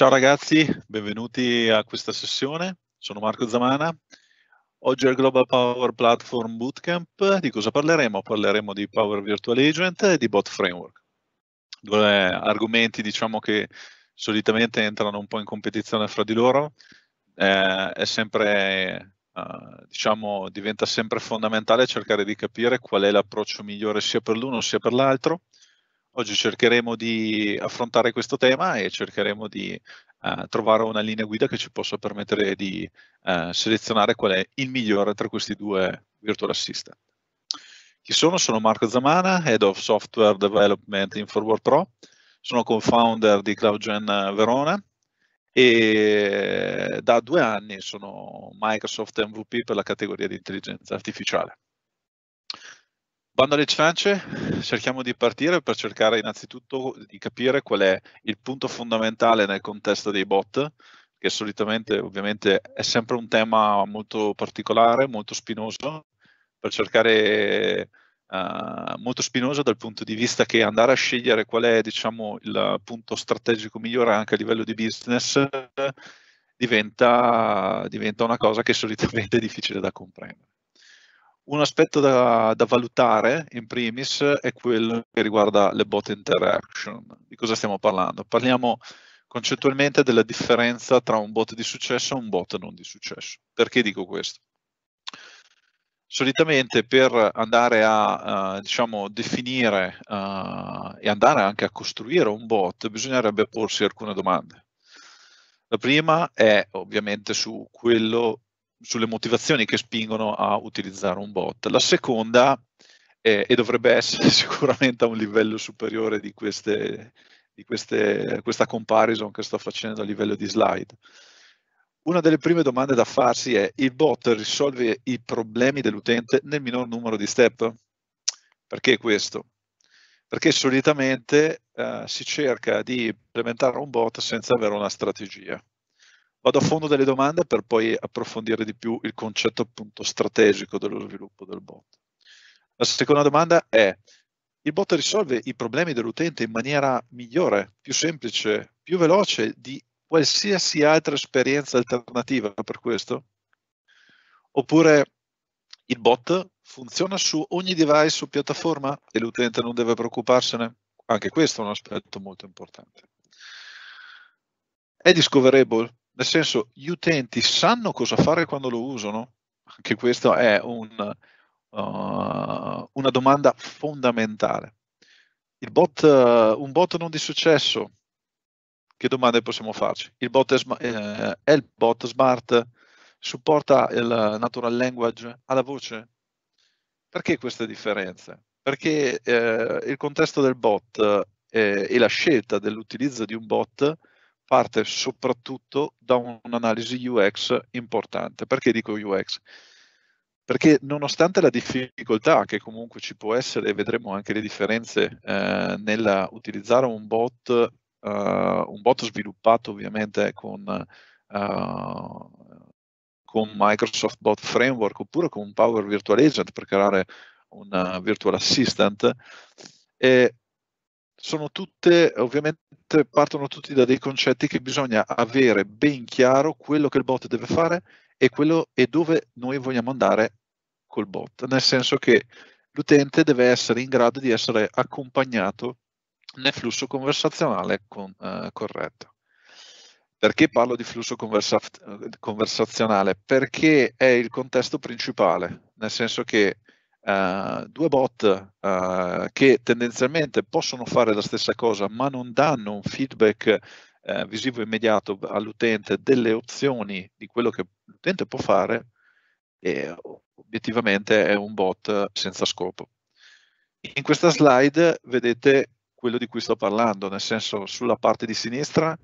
Ciao ragazzi, benvenuti a questa sessione. Sono Marco Zamana. Oggi è il Global Power Platform Bootcamp di cosa parleremo? Parleremo di Power Virtual Agent e di Bot Framework. Due argomenti diciamo che solitamente entrano un po' in competizione fra di loro. Eh, è sempre, eh, diciamo, diventa sempre fondamentale cercare di capire qual è l'approccio migliore sia per l'uno sia per l'altro Oggi cercheremo di affrontare questo tema e cercheremo di uh, trovare una linea guida che ci possa permettere di uh, selezionare qual è il migliore tra questi due virtual assistant. Chi sono? Sono Marco Zamana, Head of Software Development in Forward Pro, sono co-founder di CloudGen Verona e eh, da due anni sono Microsoft MVP per la categoria di intelligenza artificiale. Quando alle ciance cerchiamo di partire per cercare innanzitutto di capire qual è il punto fondamentale nel contesto dei bot, che solitamente ovviamente è sempre un tema molto particolare, molto spinoso, per cercare Uh, molto spinoso dal punto di vista che andare a scegliere qual è diciamo, il punto strategico migliore anche a livello di business diventa, diventa una cosa che solitamente è difficile da comprendere. Un aspetto da, da, valutare in primis è quello che riguarda le bot interaction. Di cosa stiamo parlando? Parliamo concettualmente della differenza tra un bot di successo e un bot non di successo. Perché dico questo? Solitamente per andare a uh, diciamo, definire uh, e andare anche a costruire un bot bisognerebbe porsi alcune domande. La prima è ovviamente su quello sulle motivazioni che spingono a utilizzare un bot. La seconda, eh, e dovrebbe essere sicuramente a un livello superiore di, queste, di queste, questa comparison che sto facendo a livello di slide. Una delle prime domande da farsi è il bot risolve i problemi dell'utente nel minor numero di step? Perché questo? Perché solitamente eh, si cerca di implementare un bot senza avere una strategia vado a fondo delle domande per poi approfondire di più il concetto appunto strategico dello sviluppo del bot. La seconda domanda è, il bot risolve i problemi dell'utente in maniera migliore, più semplice, più veloce di qualsiasi altra esperienza alternativa per questo? Oppure il bot funziona su ogni device o piattaforma e l'utente non deve preoccuparsene? Anche questo è un aspetto molto importante. È discoverable? Nel senso, gli utenti sanno cosa fare quando lo usano? Anche questa è un, uh, una domanda fondamentale. Bot, uh, un bot non di successo, che domande possiamo farci? Il bot è, sm- eh, è il bot smart? Supporta il natural language alla voce? Perché queste differenze? Perché eh, il contesto del bot eh, e la scelta dell'utilizzo di un bot parte soprattutto da un'analisi UX importante. Perché dico UX? Perché nonostante la difficoltà che comunque ci può essere, e vedremo anche le differenze eh, nell'utilizzare un bot, eh, un bot sviluppato ovviamente con, eh, con Microsoft Bot Framework oppure con Power Virtual Agent per creare un eh, virtual assistant, e sono tutte, ovviamente partono tutti da dei concetti che bisogna avere ben chiaro quello che il bot deve fare e, quello, e dove noi vogliamo andare col bot, nel senso che l'utente deve essere in grado di essere accompagnato nel flusso conversazionale con, eh, corretto. Perché parlo di flusso conversa conversazionale? Perché è il contesto principale, nel senso che Uh, due bot uh, che tendenzialmente possono fare la stessa cosa ma non danno un feedback uh, visivo immediato all'utente delle opzioni di quello che l'utente può fare e obiettivamente è un bot senza scopo. In questa slide vedete quello di cui sto parlando, nel senso sulla parte di sinistra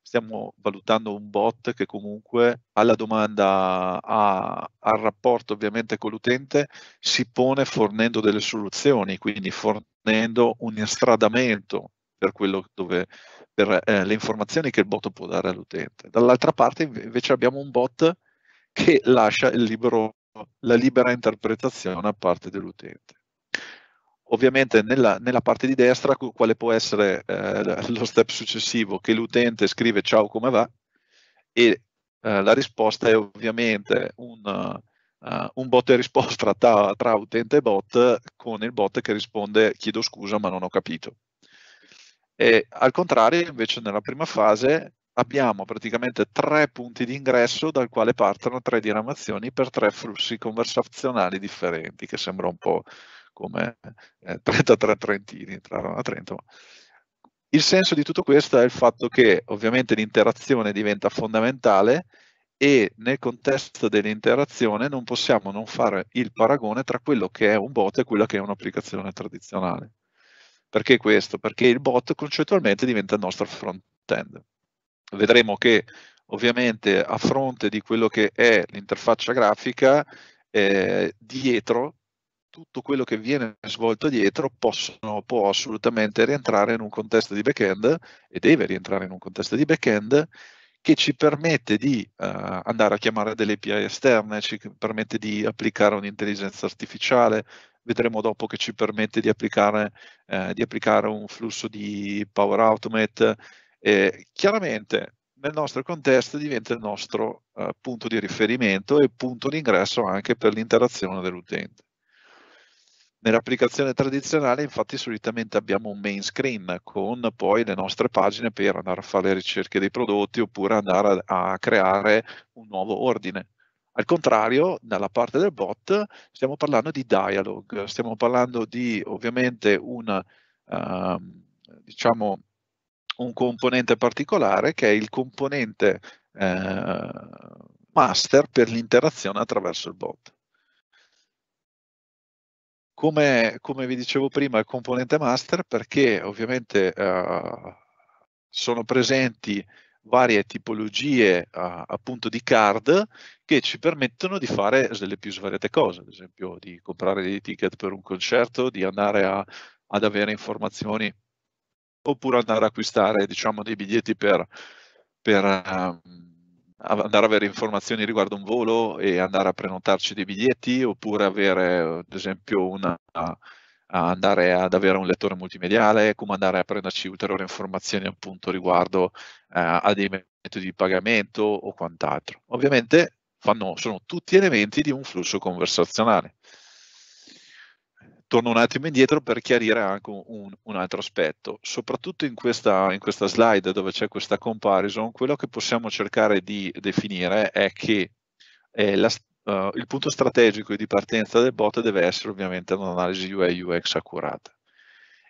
stiamo valutando un bot che comunque alla domanda ha, al rapporto ovviamente con l'utente si pone fornendo delle soluzioni, quindi fornendo un instradamento per, dove, per eh, le informazioni che il bot può dare all'utente. Dall'altra parte invece abbiamo un bot che lascia libero, la libera interpretazione a parte dell'utente. Ovviamente nella, nella, parte di destra quale può essere eh, lo step successivo che l'utente scrive ciao come va e eh, la risposta è ovviamente un, uh, un bot e risposta tra, tra, utente e bot con il bot che risponde chiedo scusa ma non ho capito. E, al contrario invece nella prima fase abbiamo praticamente tre punti di ingresso dal quale partono tre diramazioni per tre flussi conversazionali differenti che sembra un po' come eh, 33 trentini entrarono a Trento. Il senso di tutto questo è il fatto che ovviamente l'interazione diventa fondamentale e nel contesto dell'interazione non possiamo non fare il paragone tra quello che è un bot e quella che è un'applicazione tradizionale. Perché questo? Perché il bot concettualmente diventa il nostro front-end. Vedremo che ovviamente a fronte di quello che è l'interfaccia grafica, eh, dietro tutto quello che viene svolto dietro possono, può assolutamente rientrare in un contesto di back-end e deve rientrare in un contesto di back-end che ci permette di uh, andare a chiamare delle API esterne, ci permette di applicare un'intelligenza artificiale, vedremo dopo che ci permette di applicare, eh, di applicare un flusso di Power Automate. Eh, chiaramente nel nostro contesto diventa il nostro uh, punto di riferimento e punto d'ingresso anche per l'interazione dell'utente. Nell'applicazione tradizionale infatti solitamente abbiamo un main screen con poi le nostre pagine per andare a fare le ricerche dei prodotti oppure andare a, a creare un nuovo ordine. Al contrario, nella parte del bot stiamo parlando di dialogue, stiamo parlando di ovviamente una, uh, ehm, diciamo, un componente particolare che è il componente uh, master per l'interazione attraverso il bot. Come, come, vi dicevo prima, il componente master perché ovviamente uh, sono presenti varie tipologie uh, appunto di card che ci permettono di fare delle più svariate cose, ad esempio di comprare dei ticket per un concerto, di andare a, ad avere informazioni oppure andare a acquistare diciamo dei biglietti per, per uh, andare a avere informazioni riguardo un volo e andare a prenotarci dei biglietti oppure avere ad esempio una, andare ad avere un lettore multimediale, come andare a prenderci ulteriori informazioni appunto riguardo eh, a dei metodi di pagamento o quant'altro. Ovviamente fanno, sono tutti elementi di un flusso conversazionale torno un attimo indietro per chiarire anche un, un altro aspetto. Soprattutto in questa, in questa slide dove c'è questa comparison, quello che possiamo cercare di definire è che eh, la, Uh, il punto strategico di partenza del bot deve essere ovviamente un'analisi UI UX accurata.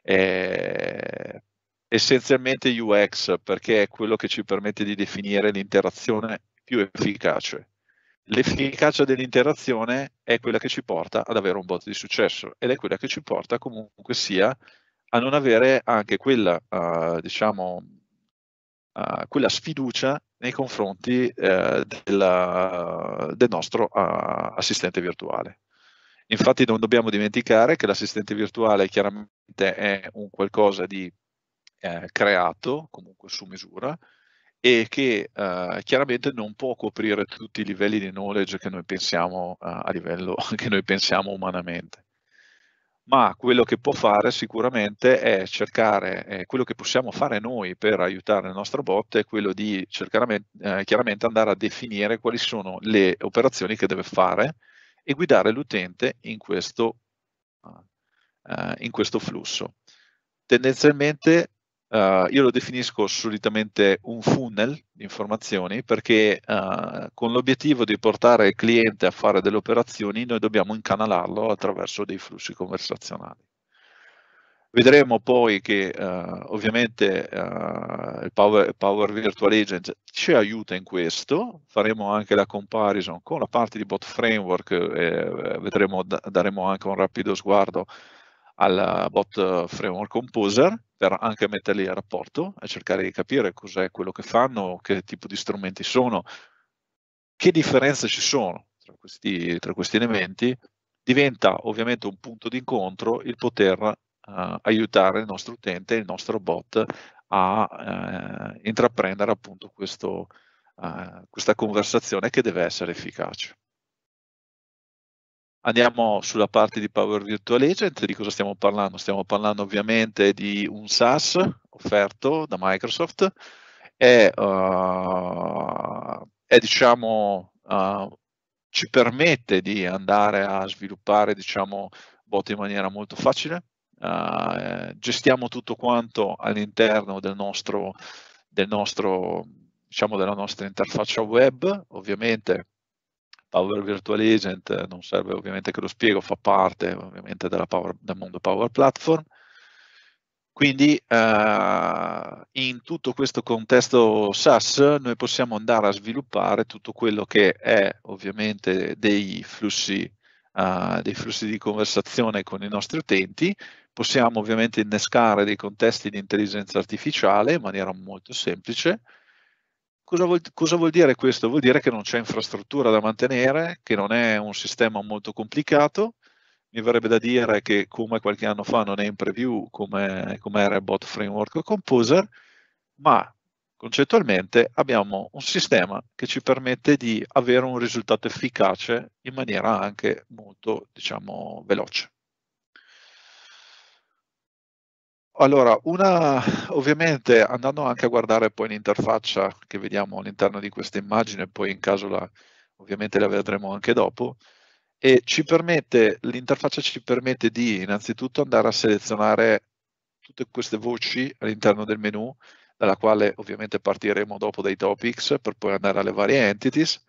Eh, essenzialmente UX perché è quello che ci permette di definire l'interazione più efficace l'efficacia dell'interazione è quella che ci porta ad avere un bot di successo ed è quella che ci porta comunque sia a non avere anche quella, uh, diciamo, uh, quella sfiducia nei confronti uh, della, del nostro assistente virtuale. Infatti non dobbiamo dimenticare che l'assistente virtuale chiaramente è un qualcosa di creato, comunque su misura, e che eh, chiaramente non può coprire tutti i livelli di knowledge che noi pensiamo eh, a livello che noi pensiamo umanamente. Ma quello che può fare sicuramente è cercare, eh, quello che possiamo fare noi per aiutare il nostro bot è quello di cercare, eh, chiaramente andare a definire quali sono le operazioni che deve fare e guidare l'utente in, eh, in questo flusso. Tendenzialmente Uh, io lo definisco solitamente un funnel di informazioni perché uh, con l'obiettivo di portare il cliente a fare delle operazioni noi dobbiamo incanalarlo attraverso dei flussi conversazionali. Vedremo poi che uh, ovviamente il Power, Power, Virtual Agent ci aiuta in questo, faremo anche la comparison con la parte di bot framework e vedremo, daremo anche un rapido sguardo al bot framework composer per anche metterli a rapporto e cercare di capire cos'è quello che fanno, che tipo di strumenti sono, che differenze ci sono tra questi, tra questi elementi, diventa ovviamente un punto di incontro il poter uh, aiutare il nostro utente, il nostro bot a uh, intraprendere appunto questo, uh, questa conversazione che deve essere efficace. Andiamo sulla parte di Power Virtual Agent, di cosa stiamo parlando? Stiamo parlando ovviamente di un SaaS offerto da Microsoft, è, uh, è diciamo, uh, ci permette di andare a sviluppare diciamo, bot in maniera molto facile, uh, gestiamo tutto quanto all'interno del nostro, del nostro, diciamo, della nostra interfaccia web, ovviamente Power Virtual Agent eh, non serve ovviamente che lo spiego, fa parte ovviamente power, del mondo Power Platform. Quindi eh, in tutto questo contesto SaaS noi possiamo andare a sviluppare tutto quello che è ovviamente dei flussi, eh, dei flussi di conversazione con i nostri utenti, possiamo ovviamente innescare dei contesti di intelligenza artificiale in maniera molto semplice, Cosa vuol, cosa vuol, dire questo? Vuol dire che non c'è infrastruttura da mantenere, che non è un sistema molto complicato. Mi verrebbe da dire che come qualche anno fa non è in preview come, come era il bot framework composer, ma concettualmente abbiamo un sistema che ci permette di avere un risultato efficace in maniera anche molto, diciamo, veloce. Allora, una, ovviamente andando anche a guardare poi l'interfaccia che vediamo all'interno di questa immagine, poi in caso la, ovviamente la vedremo anche dopo, e ci permette, l'interfaccia ci permette di innanzitutto andare a selezionare tutte queste voci all'interno del menu, dalla quale ovviamente partiremo dopo dai topics per poi andare alle varie entities.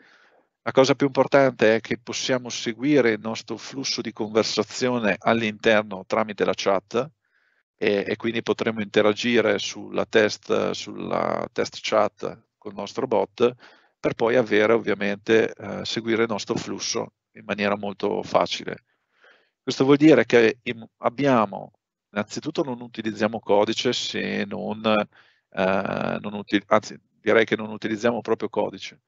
La cosa più importante è che possiamo seguire il nostro flusso di conversazione all'interno tramite la chat, e, e quindi potremo interagire sulla test, sulla test chat col nostro bot per poi avere ovviamente eh, seguire il nostro flusso in maniera molto facile. Questo vuol dire che abbiamo, innanzitutto non utilizziamo codice se non, eh, non anzi direi che non utilizziamo proprio codice.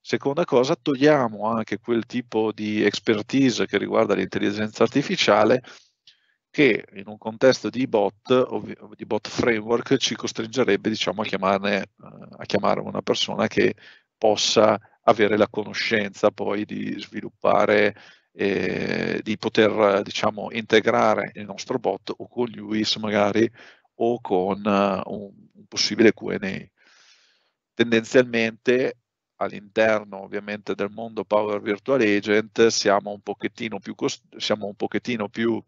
Seconda cosa, togliamo anche quel tipo di expertise che riguarda l'intelligenza artificiale che in un contesto di bot, di bot framework, ci costringerebbe diciamo, a, chiamarne, eh, a chiamare una persona che possa avere la conoscenza poi di sviluppare eh, di poter diciamo, integrare il nostro bot o con gli UIS magari o con uh, un, un, possibile QA. Tendenzialmente all'interno ovviamente del mondo Power Virtual Agent siamo un pochettino più, siamo un pochettino più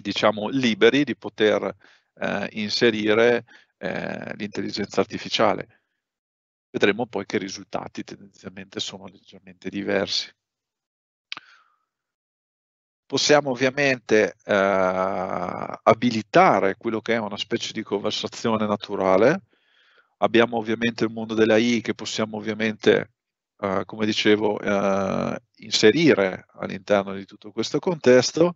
diciamo, liberi di poter eh, inserire eh, l'intelligenza artificiale. Vedremo poi che i risultati tendenzialmente sono leggermente diversi. Possiamo ovviamente eh, abilitare quello che è una specie di conversazione naturale. Abbiamo ovviamente il mondo della I che possiamo ovviamente, eh, come dicevo, eh, inserire all'interno di tutto questo contesto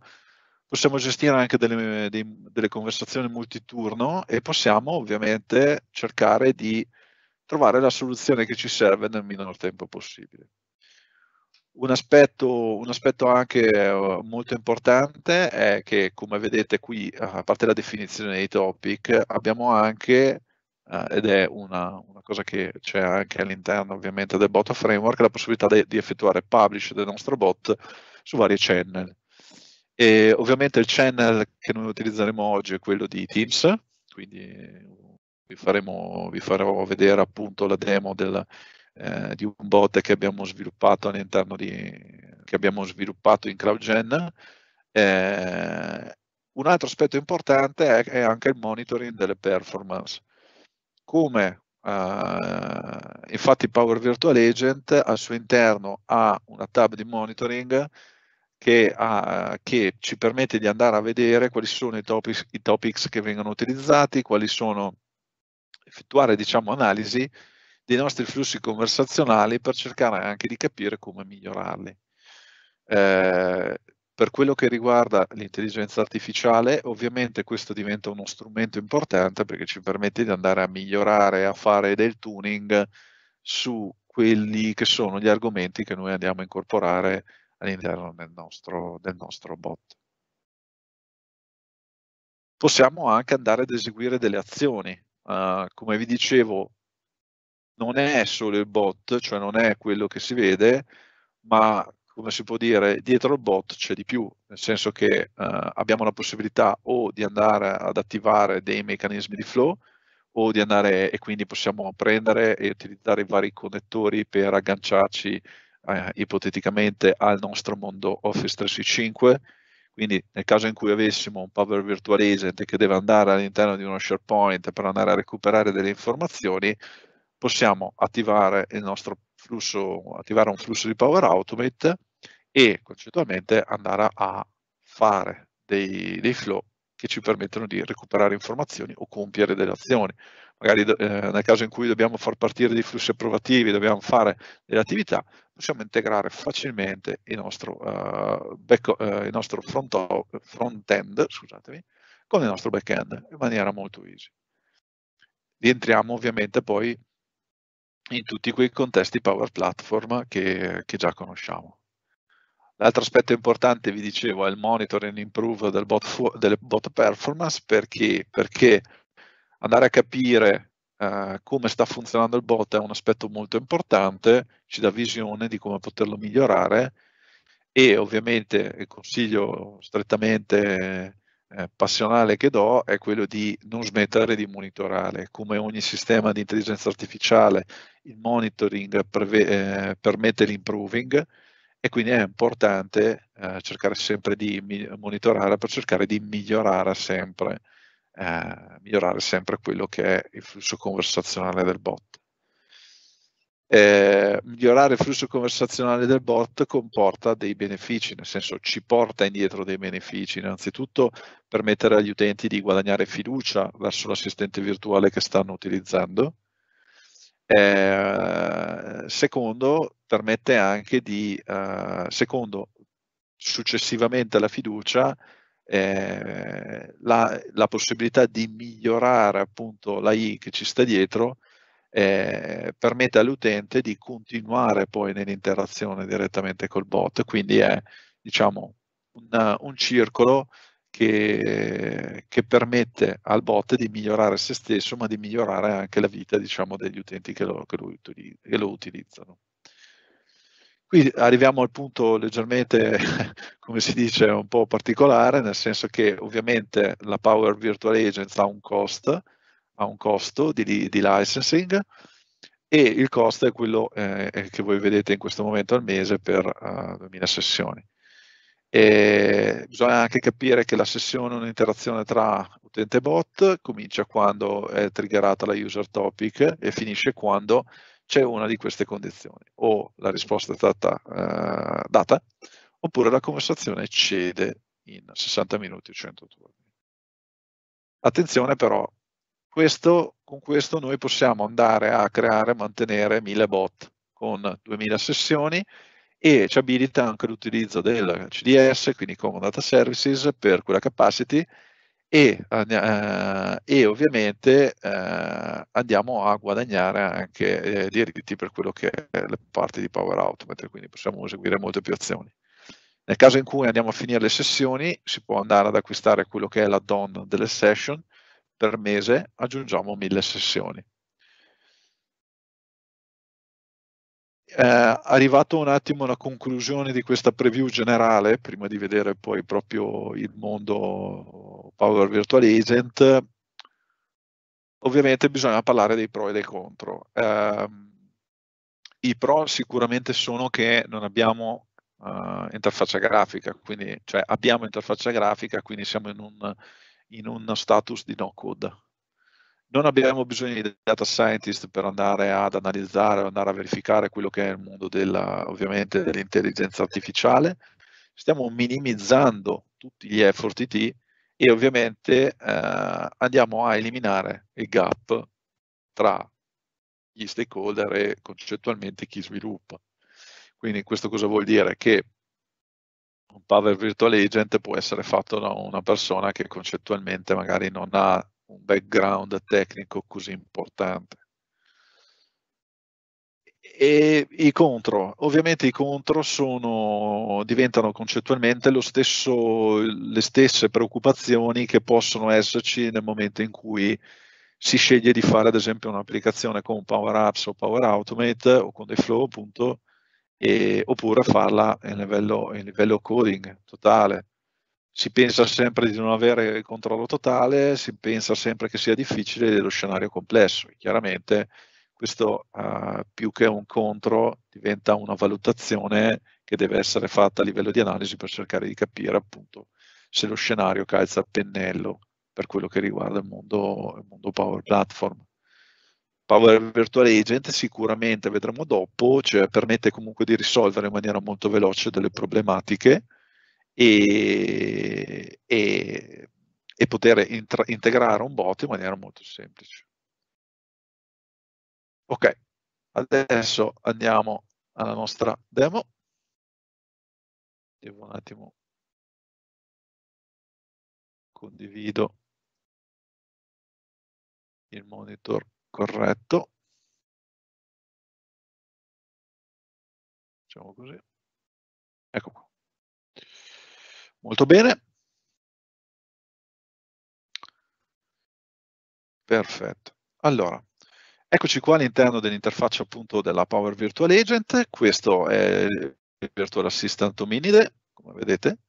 possiamo gestire anche delle, dei, delle conversazioni multiturno e possiamo ovviamente cercare di trovare la soluzione che ci serve nel minor tempo possibile. Un aspetto, un aspetto, anche eh, molto importante è che, come vedete qui, eh, a parte la definizione dei topic, abbiamo anche, eh, ed è una, una cosa che c'è anche all'interno ovviamente del bot framework, la possibilità de, di effettuare publish del nostro bot su vari channel. E ovviamente il channel che noi utilizzeremo oggi è quello di Teams, quindi eh, vi, faremo, vi farò vedere appunto la demo del, eh, di un bot che abbiamo sviluppato all'interno di, che abbiamo sviluppato in CloudGen. Eh, un altro aspetto importante è, è, anche il monitoring delle performance. Come eh, infatti Power Virtual Agent al suo interno ha una tab di monitoring che, ha, ah, che, ci permette di andare a vedere quali sono i topics, i topics che vengono utilizzati, quali sono effettuare diciamo, analisi dei nostri flussi conversazionali per cercare anche di capire come migliorarli. Eh, per quello che riguarda l'intelligenza artificiale, ovviamente questo diventa uno strumento importante perché ci permette di andare a migliorare, a fare del tuning su quelli che sono gli argomenti che noi andiamo a incorporare all'interno del nostro, del nostro bot. Possiamo anche andare ad eseguire delle azioni. Uh, come vi dicevo, non è solo il bot, cioè non è quello che si vede, ma come si può dire, dietro il bot c'è di più, nel senso che uh, abbiamo la possibilità o di andare ad attivare dei meccanismi di flow o di andare e quindi possiamo prendere e utilizzare i vari connettori per agganciarci eh, ipoteticamente al nostro mondo Office 365, quindi nel caso in cui avessimo un Power Virtual Agent che deve andare all'interno di uno SharePoint per andare a recuperare delle informazioni, possiamo attivare, flusso, attivare un flusso di Power Automate e concettualmente andare a fare dei, dei flow che ci permettono di recuperare informazioni o compiere delle azioni. Magari eh, nel caso in cui dobbiamo far partire dei flussi approvativi, dobbiamo fare delle attività, possiamo integrare facilmente il nostro, eh, back, eh, il nostro front, front end scusatemi, con il nostro back end in maniera molto easy. Rientriamo ovviamente poi in tutti quei contesti Power Platform che, che già conosciamo. L'altro aspetto importante, vi dicevo, è il monitoring and improve del bot delle bot performance perché, perché andare a capire uh, come sta funzionando il bot è un aspetto molto importante, ci dà visione di come poterlo migliorare e ovviamente il consiglio strettamente eh, passionale che do è quello di non smettere di monitorare. Come ogni sistema di intelligenza artificiale, il monitoring eh, permette l'improving e quindi è importante eh, cercare sempre di monitorare per cercare di migliorare sempre, eh, migliorare sempre quello che è il flusso conversazionale del bot. Eh, migliorare il flusso conversazionale del bot comporta dei benefici, nel senso ci porta indietro dei benefici, innanzitutto permettere agli utenti di guadagnare fiducia verso l'assistente virtuale che stanno utilizzando, eh, secondo, permette anche di, eh, secondo, successivamente alla fiducia, eh, la, la, possibilità di migliorare appunto la I che ci sta dietro eh, permette all'utente di continuare poi nell'interazione direttamente col bot, quindi è diciamo una, un circolo che, che, permette al bot di migliorare se stesso, ma di migliorare anche la vita diciamo, degli utenti che lo, che, lo, che lo, utilizzano. Qui arriviamo al punto leggermente, come si dice, un po' particolare, nel senso che ovviamente la Power Virtual Agent ha un, cost, ha un costo di, di, licensing e il costo è quello eh, che voi vedete in questo momento al mese per uh, 2000 sessioni. E bisogna anche capire che la sessione, è un'interazione tra utente e bot, comincia quando è triggerata la user topic e finisce quando c'è una di queste condizioni. O la risposta è stata eh, data, oppure la conversazione cede in 60 minuti o 100 turni. Attenzione però, questo, con questo noi possiamo andare a creare e mantenere 1000 bot con 2000 sessioni e ci abilita anche l'utilizzo del CDS, quindi Common Data Services, per quella capacity e, eh, eh e ovviamente eh, andiamo a guadagnare anche eh, diritti per quello che è la parte di Power Automate, quindi possiamo eseguire molte più azioni. Nel caso in cui andiamo a finire le sessioni, si può andare ad acquistare quello che è l'add-on delle session per mese, aggiungiamo mille sessioni. Eh, arrivato un attimo alla conclusione di questa preview generale, prima di vedere poi proprio il mondo Power Virtual Agent, ovviamente bisogna parlare dei pro e dei contro. Eh, I pro sicuramente sono che non abbiamo uh, interfaccia grafica, quindi cioè abbiamo interfaccia grafica, quindi siamo in un, in un status di no code non abbiamo bisogno di data scientist per andare ad analizzare andare a verificare quello che è il mondo della, dell'intelligenza artificiale, stiamo minimizzando tutti gli effort IT e ovviamente eh, andiamo a eliminare il gap tra gli stakeholder e concettualmente chi sviluppa. Quindi questo cosa vuol dire? Che un Power Virtual Agent può essere fatto da una persona che concettualmente magari non ha un background tecnico così importante. E i contro, ovviamente i contro sono, diventano concettualmente stesso, le stesse preoccupazioni che possono esserci nel momento in cui si sceglie di fare ad esempio un'applicazione con Power Apps o Power Automate o con dei flow appunto, e, oppure farla a livello, a livello coding totale si pensa sempre di non avere il controllo totale, si pensa sempre che sia difficile ed è lo scenario complesso. Chiaramente questo uh, più che un contro diventa una valutazione che deve essere fatta a livello di analisi per cercare di capire appunto se lo scenario calza a pennello per quello che riguarda il mondo, il mondo Power Platform. Power Virtual Agent sicuramente vedremo dopo, cioè permette comunque di risolvere in maniera molto veloce delle problematiche e, e, e poter intra, integrare un bot in maniera molto semplice. Ok, adesso andiamo alla nostra demo. Devo un attimo condivido il monitor corretto. Facciamo così. Ecco qua. Molto bene. Perfetto. Allora, eccoci qua all'interno dell'interfaccia appunto della Power Virtual Agent. Questo è il Virtual Assistant Ominide, come vedete.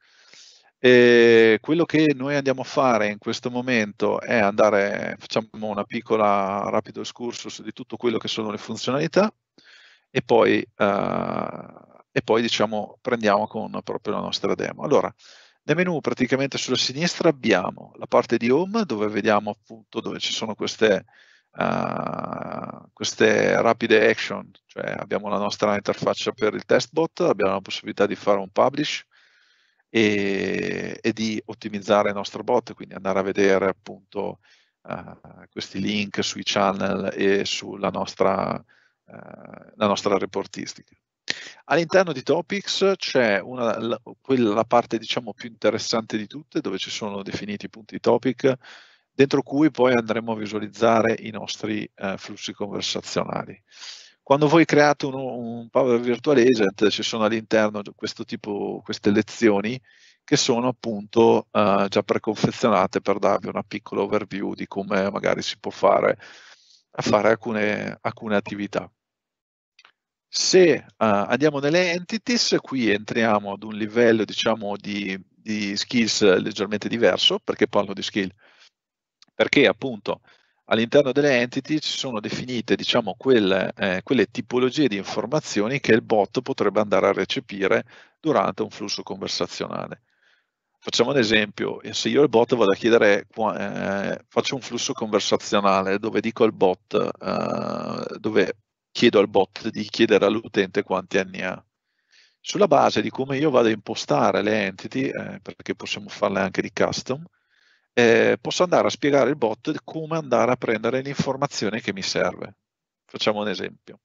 E quello che noi andiamo a fare in questo momento è andare, facciamo una piccola rapido excursus di tutto quello che sono le funzionalità e poi uh, e poi diciamo prendiamo con proprio la nostra demo. Allora, nel menu praticamente sulla sinistra abbiamo la parte di home dove vediamo appunto dove ci sono queste, uh, queste rapide action, cioè abbiamo la nostra interfaccia per il testbot, abbiamo la possibilità di fare un publish e, e di ottimizzare il nostro bot, quindi andare a vedere appunto uh, questi link sui channel e sulla nostra, uh, la nostra reportistica. All'interno di Topics c'è una, la, quella parte diciamo più interessante di tutte dove ci sono definiti i punti topic dentro cui poi andremo a visualizzare i nostri eh, flussi conversazionali. Quando voi create un, un, Power Virtual Agent ci sono all'interno questo tipo, queste lezioni che sono appunto eh, già preconfezionate per darvi una piccola overview di come magari si può fare fare alcune, alcune attività. Se uh, andiamo nelle entities, qui entriamo ad un livello diciamo, di, di, skills leggermente diverso, perché parlo di skill? Perché appunto all'interno delle entities ci sono definite diciamo, quelle, eh, quelle tipologie di informazioni che il bot potrebbe andare a recepire durante un flusso conversazionale. Facciamo un esempio, se io al bot vado a chiedere, eh, faccio un flusso conversazionale dove dico al bot, eh, dove chiedo al bot di chiedere all'utente quanti anni ha. Sulla base di come io vado a impostare le entity, eh, perché possiamo farle anche di custom, eh, posso andare a spiegare al bot come andare a prendere l'informazione che mi serve. Facciamo un esempio.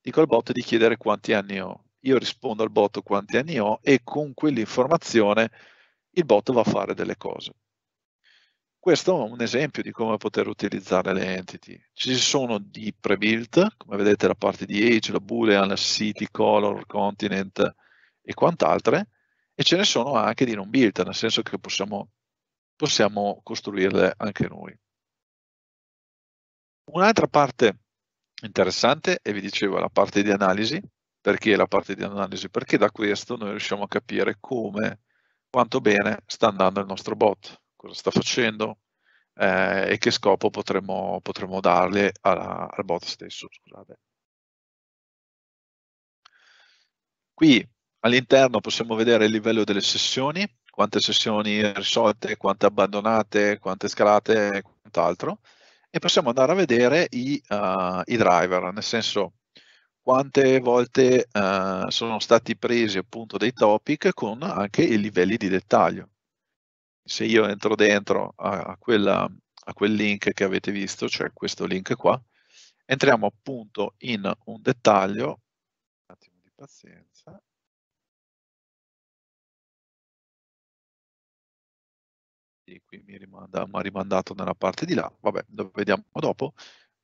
Dico al bot di chiedere quanti anni ho. Io rispondo al bot quanti anni ho e con quell'informazione il bot va a fare delle cose. Questo è un esempio di come poter utilizzare le entity. Ci sono di pre-built, come vedete la parte di age, la boolean, la city, color, continent e quant'altre, e ce ne sono anche di non built, nel senso che possiamo, possiamo costruirle anche noi. Un'altra parte interessante, e vi dicevo, è la parte di analisi. Perché la parte di analisi? Perché da questo noi riusciamo a capire come, quanto bene sta andando il nostro bot cosa sta facendo eh, e che scopo potremmo, potremmo dargli alla, al bot stesso. Scusate. Qui all'interno possiamo vedere il livello delle sessioni, quante sessioni risolte, quante abbandonate, quante scalate e quant'altro. E possiamo andare a vedere i, uh, i driver, nel senso quante volte uh, sono stati presi appunto dei topic con anche i livelli di dettaglio se io entro dentro a, a, quella, a quel link che avete visto, cioè questo link qua, entriamo appunto in un dettaglio, un attimo di pazienza, e qui mi, rimanda, mi ha rimandato nella parte di là, vabbè, lo vediamo dopo,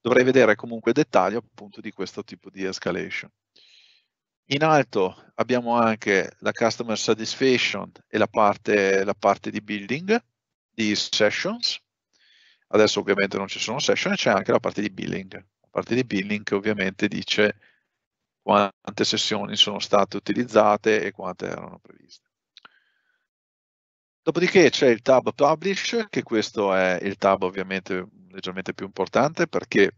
dovrei vedere comunque il dettaglio appunto di questo tipo di escalation. In alto abbiamo anche la customer satisfaction e la parte, la parte di building, di sessions. Adesso ovviamente non ci sono session, c'è anche la parte di billing. La parte di billing che ovviamente dice quante sessioni sono state utilizzate e quante erano previste. Dopodiché c'è il tab Publish, che questo è il tab ovviamente leggermente più importante perché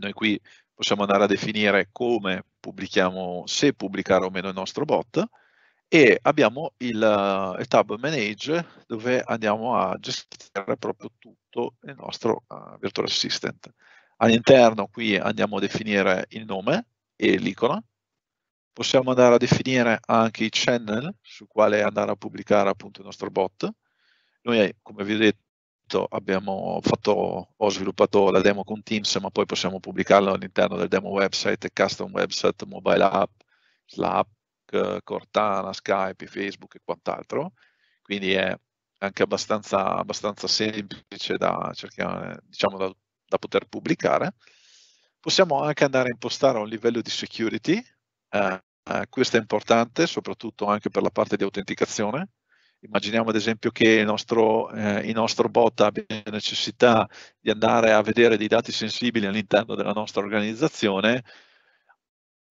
noi qui possiamo andare a definire come pubblichiamo se pubblicare o meno il nostro bot e abbiamo il, eh, il tab manage dove andiamo a gestire proprio tutto il nostro uh, virtual assistant. All'interno qui andiamo a definire il nome e l'icona, possiamo andare a definire anche i channel su quale andare a pubblicare appunto il nostro bot. Noi, come vi ho detto, progetto, abbiamo fatto, ho sviluppato la demo con Teams, ma poi possiamo pubblicarla all'interno del demo website, custom website, mobile app, Slack, eh, Cortana, Skype, Facebook e quant'altro. Quindi è anche abbastanza, abbastanza semplice da, cercare, diciamo, da, da poter pubblicare. Possiamo anche andare a impostare un livello di security, eh, eh, questo è importante soprattutto anche per la parte di autenticazione, Immaginiamo ad esempio che il nostro, eh, il nostro bot abbia necessità di andare a vedere dei dati sensibili all'interno della nostra organizzazione,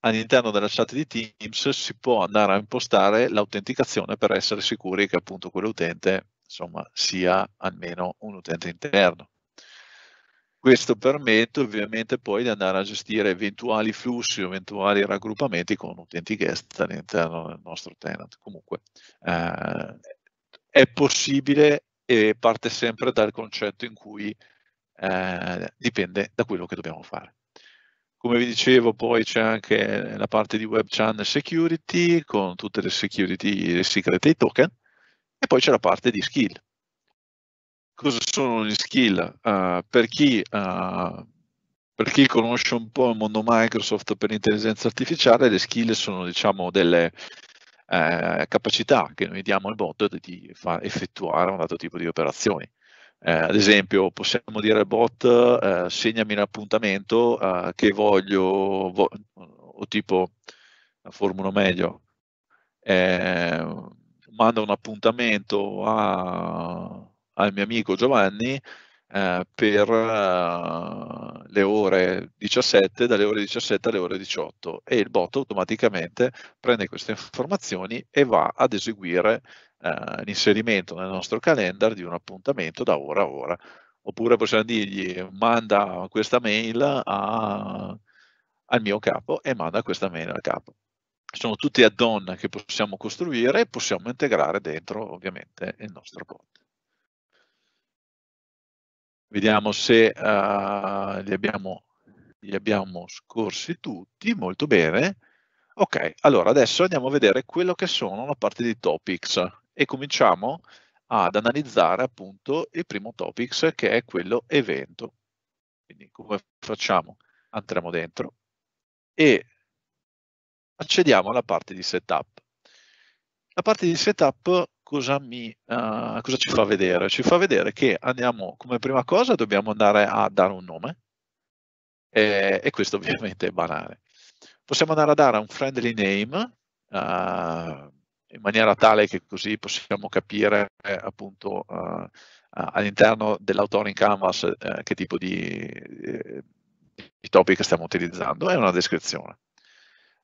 all'interno della chat di Teams si può andare a impostare l'autenticazione per essere sicuri che appunto quell'utente insomma, sia almeno un utente interno. Questo permette ovviamente poi di andare a gestire eventuali flussi, eventuali raggruppamenti con utenti guest all'interno del nostro tenant. Comunque eh, è possibile e parte sempre dal concetto in cui eh, dipende da quello che dobbiamo fare. Come vi dicevo, poi c'è anche la parte di web channel security con tutte le security, le secret e i token, e poi c'è la parte di skill. Cosa sono gli skill? Uh, per, chi, uh, per, chi, conosce un po' il mondo Microsoft per l'intelligenza artificiale, le skill sono diciamo delle, eh, capacità che noi diamo al bot di far effettuare un dato tipo di operazioni. Eh, ad esempio, possiamo dire al bot eh, segnami l'appuntamento eh, che voglio, vo o tipo, la formulo meglio, ehm, manda un appuntamento a, al mio amico Giovanni eh, per eh, le ore 17, dalle ore 17 alle ore 18 e il bot automaticamente prende queste informazioni e va ad eseguire eh, l'inserimento nel nostro calendar di un appuntamento da ora a ora. Oppure possiamo dirgli manda questa mail a, al mio capo e manda questa mail al capo sono tutti add-on che possiamo costruire e possiamo integrare dentro ovviamente il nostro bot. Vediamo se uh, li, abbiamo, li abbiamo scorsi tutti, molto bene. Ok, allora adesso andiamo a vedere quello che sono la parte di topics e cominciamo ad analizzare appunto il primo topics che è quello evento. Quindi come facciamo? Entriamo dentro e accediamo alla parte di setup. La parte di setup cosa, mi, uh, cosa ci fa vedere? Ci fa vedere che andiamo, come prima cosa, dobbiamo andare a dare un nome e, e questo ovviamente è banale. Possiamo andare a dare un friendly name uh, in maniera tale che così possiamo capire eh, appunto uh, all'interno dell'autore in Canvas che tipo di, di topic stiamo utilizzando e una descrizione.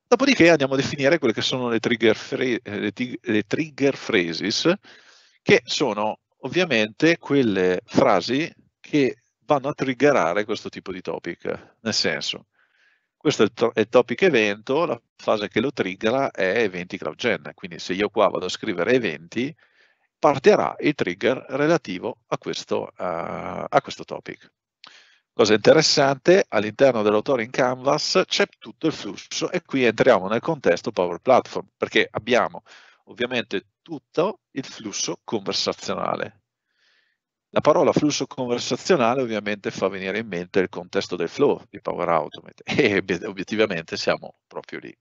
Dopodiché andiamo a definire quelle che sono le trigger, eh, le le trigger phrases, che sono ovviamente quelle frasi che vanno a triggerare questo tipo di topic. Nel senso, questo è il, è il topic evento, la fase che lo triggera è eventi CloudGen. Quindi se io qua vado a scrivere eventi, partirà il trigger relativo a questo, uh, a questo topic. Cosa interessante, all'interno dell'autore in Canvas c'è tutto il flusso e qui entriamo nel contesto Power Platform perché abbiamo ovviamente tutto il flusso conversazionale. La parola flusso conversazionale ovviamente fa venire in mente il contesto del flow di Power Automate e obiettivamente siamo proprio lì.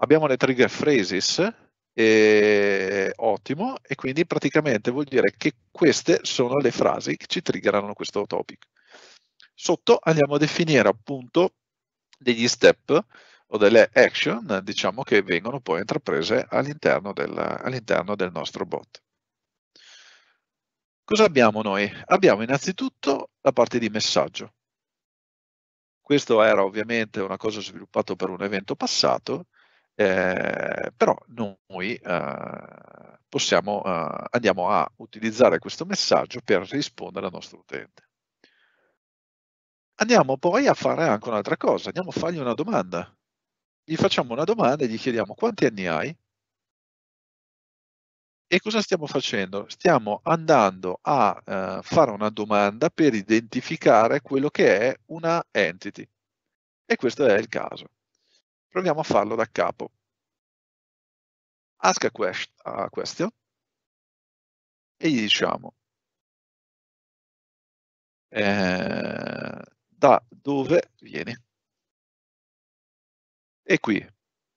Abbiamo le trigger phrases, e ottimo, e quindi praticamente vuol dire che queste sono le frasi che ci triggerano questo topic. Sotto andiamo a definire appunto degli step o delle action, diciamo, che vengono poi intraprese all'interno del, all del nostro bot. Cosa abbiamo noi? Abbiamo innanzitutto la parte di messaggio. Questo era ovviamente una cosa sviluppata per un evento passato, eh, però noi eh, possiamo, eh, andiamo a utilizzare questo messaggio per rispondere al nostro utente andiamo poi a fare anche un'altra cosa, andiamo a fargli una domanda. Gli facciamo una domanda e gli chiediamo quanti anni hai? E cosa stiamo facendo? Stiamo andando a eh, fare una domanda per identificare quello che è una entity. E questo è il caso. Proviamo a farlo da capo. Ask a, quest a question e gli diciamo eh, da dove vieni. E qui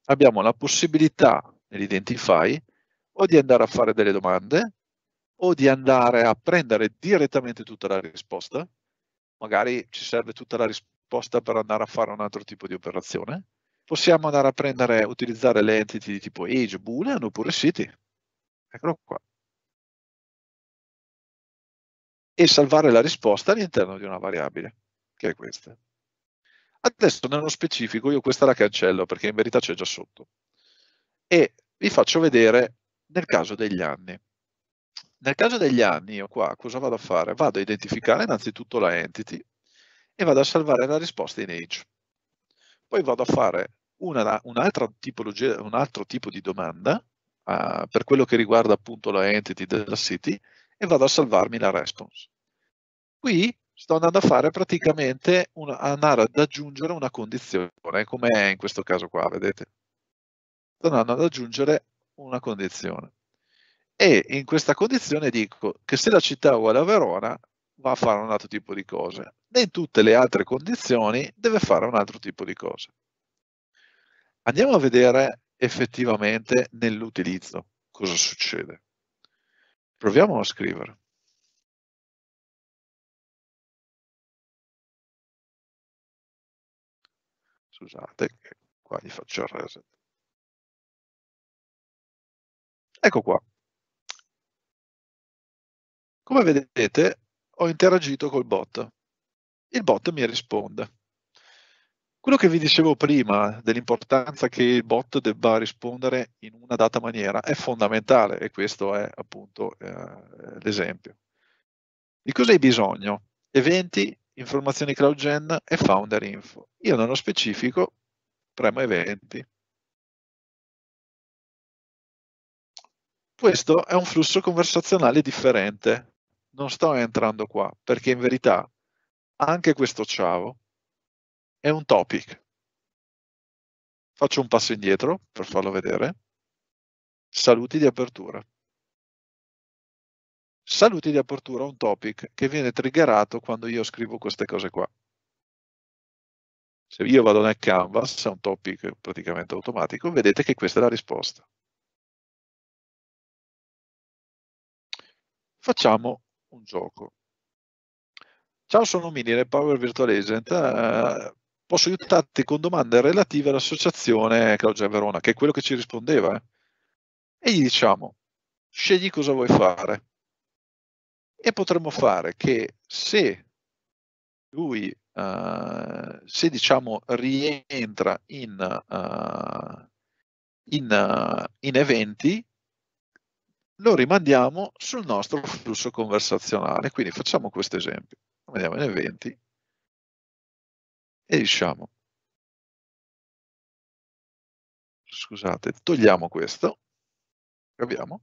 abbiamo la possibilità nell'identify o di andare a fare delle domande o di andare a prendere direttamente tutta la risposta. Magari ci serve tutta la risposta per andare a fare un altro tipo di operazione. Possiamo andare a prendere, utilizzare le entity di tipo age, boolean oppure city. Eccolo qua. E salvare la risposta all'interno di una variabile che è questa. Adesso nello specifico io questa la cancello perché in verità c'è già sotto e vi faccio vedere nel caso degli anni. Nel caso degli anni io qua cosa vado a fare? Vado a identificare innanzitutto la entity e vado a salvare la risposta in age. Poi vado a fare una, un, altro un altro tipo di domanda uh, per quello che riguarda appunto la entity della city e vado a salvarmi la response. Qui sto andando a fare praticamente una, andare ad aggiungere una condizione, come è in questo caso qua, vedete? Sto andando ad aggiungere una condizione. E in questa condizione dico che se la città è uguale a Verona, va a fare un altro tipo di cose. E in tutte le altre condizioni deve fare un altro tipo di cose. Andiamo a vedere effettivamente nell'utilizzo cosa succede. Proviamo a scrivere. Scusate che qua gli faccio il reset. Ecco qua. Come vedete ho interagito col bot. Il bot mi risponde. Quello che vi dicevo prima dell'importanza che il bot debba rispondere in una data maniera è fondamentale e questo è appunto eh, l'esempio. Di cosa hai bisogno? Eventi informazioni CloudGen e Founder Info. Io nello specifico premo eventi. Questo è un flusso conversazionale differente. Non sto entrando qua, perché in verità anche questo ciao è un topic. Faccio un passo indietro per farlo vedere. Saluti di apertura saluti di apertura, un topic che viene triggerato quando io scrivo queste cose qua. Se io vado nel canvas, è un topic praticamente automatico, vedete che questa è la risposta. Facciamo un gioco. Ciao, sono Mini del Power Virtual Agent. Eh, posso aiutarti con domande relative all'associazione Claudia Verona, che è quello che ci rispondeva. Eh? E gli diciamo, scegli cosa vuoi fare e potremmo fare che se lui, uh, se diciamo rientra in, uh, in, eh, in eventi, lo rimandiamo sul nostro flusso conversazionale. Quindi facciamo questo esempio. Andiamo in eventi e diciamo, scusate, togliamo questo, abbiamo,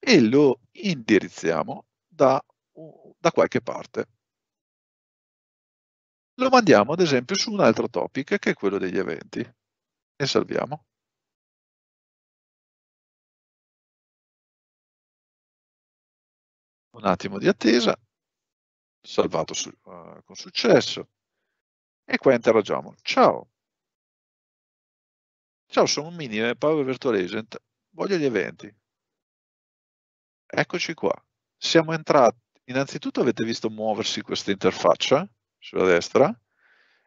e lo indirizziamo da, da qualche parte. Lo mandiamo ad esempio su un altro topic che è quello degli eventi e salviamo. Un attimo di attesa, salvato su, uh, con successo e qua interagiamo. Ciao, ciao sono un minime Power Virtual Agent, voglio gli eventi. Eccoci qua siamo entrati, innanzitutto avete visto muoversi questa interfaccia sulla destra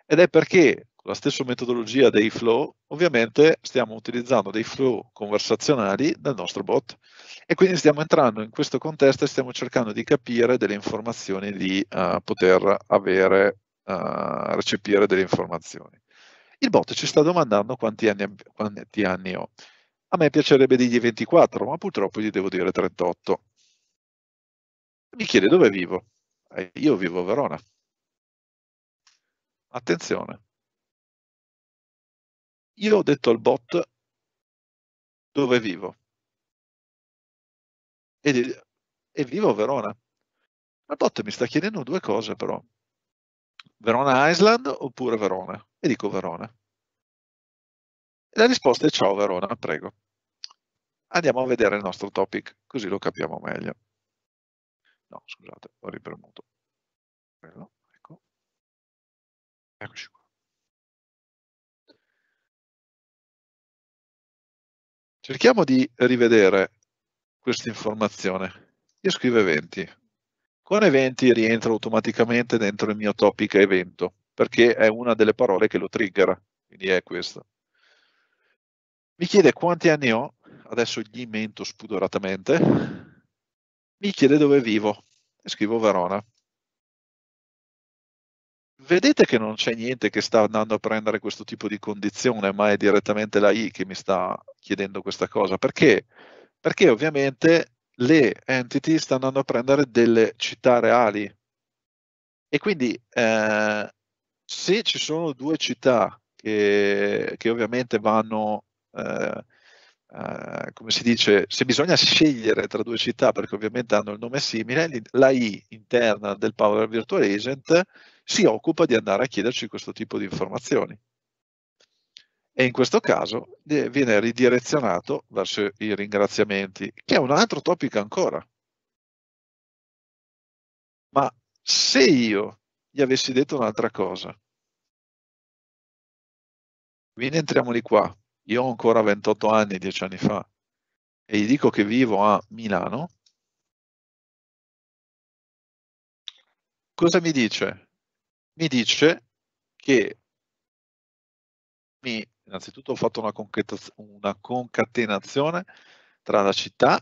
ed è perché con la stessa metodologia dei flow ovviamente stiamo utilizzando dei flow conversazionali del nostro bot e quindi stiamo entrando in questo contesto e stiamo cercando di capire delle informazioni, di uh, poter avere, uh, recepire delle informazioni. Il bot ci sta domandando quanti anni, quanti anni ho. A me piacerebbe dirgli 24, ma purtroppo gli devo dire 38. Mi chiede dove vivo. Eh, io vivo a Verona. Attenzione. Io ho detto al bot dove vivo. E, e vivo a Verona. Il bot mi sta chiedendo due cose però. Verona Island oppure Verona? E dico Verona. E la risposta è ciao Verona, prego. Andiamo a vedere il nostro topic, così lo capiamo meglio. No, scusate, ho ripremuto. Quello, ecco. Eccoci qua. Cerchiamo di rivedere questa informazione. Io scrivo eventi. Con eventi rientro automaticamente dentro il mio topic evento, perché è una delle parole che lo triggera, quindi è questo. Mi chiede quanti anni ho, adesso gli mento spudoratamente, mi chiede dove vivo e scrivo Verona. Vedete che non c'è niente che sta andando a prendere questo tipo di condizione, ma è direttamente la I che mi sta chiedendo questa cosa. Perché? Perché ovviamente le entity stanno andando a prendere delle città reali. E quindi eh, se ci sono due città che, che ovviamente vanno eh, Uh, come si dice, se bisogna scegliere tra due città, perché ovviamente hanno il nome simile, l'AI interna del Power Virtual Agent si occupa di andare a chiederci questo tipo di informazioni. E in questo caso eh, viene ridirezionato verso i ringraziamenti, che è un altro topic ancora. Ma se io gli avessi detto un'altra cosa, quindi entriamo di qua, io ho ancora 28 anni, 10 anni fa, e gli dico che vivo a Milano. Cosa mi dice? Mi dice che mi, innanzitutto ho fatto una, una concatenazione tra la città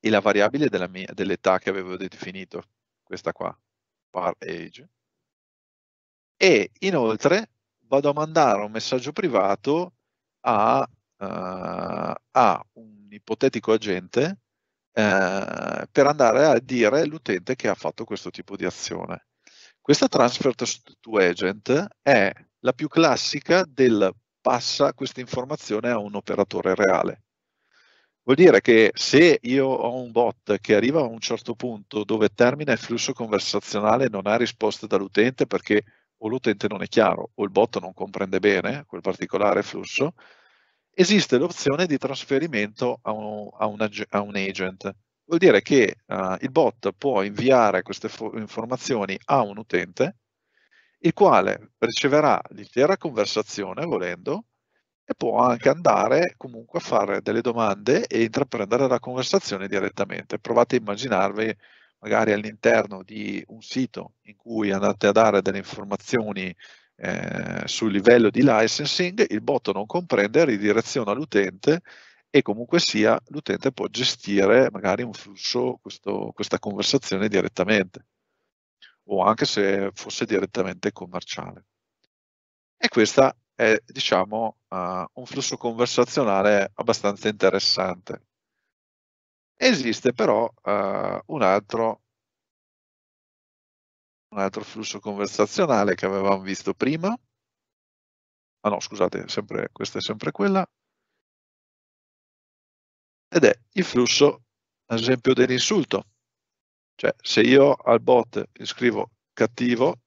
e la variabile dell'età che avevo definito, questa qua, bar age. E inoltre vado a mandare un messaggio privato a, uh, eh, a un ipotetico agente eh, per andare a dire l'utente che ha fatto questo tipo di azione. Questa transfer to agent è la più classica del passa questa informazione a un operatore reale. Vuol dire che se io ho un bot che arriva a un certo punto dove termina il flusso conversazionale e non ha risposte dall'utente perché o l'utente non è chiaro o il bot non comprende bene quel particolare flusso, esiste l'opzione di trasferimento a un, a un, a un agent. Vuol dire che uh, il bot può inviare queste informazioni a un utente, il quale riceverà l'intera conversazione volendo e può anche andare comunque a fare delle domande e intraprendere la conversazione direttamente. Provate a immaginarvi magari all'interno di un sito in cui andate a dare delle informazioni eh, sul livello di licensing, il bot non comprende, ridireziona l'utente e comunque sia l'utente può gestire magari un flusso, questo, questa conversazione direttamente o anche se fosse direttamente commerciale. E questo è diciamo uh, un flusso conversazionale abbastanza interessante. Esiste però uh, un altro un altro flusso conversazionale che avevamo visto prima. Ah no, scusate, sempre, questa è sempre quella. Ed è il flusso, ad esempio, dell'insulto. Cioè, se io al bot scrivo cattivo,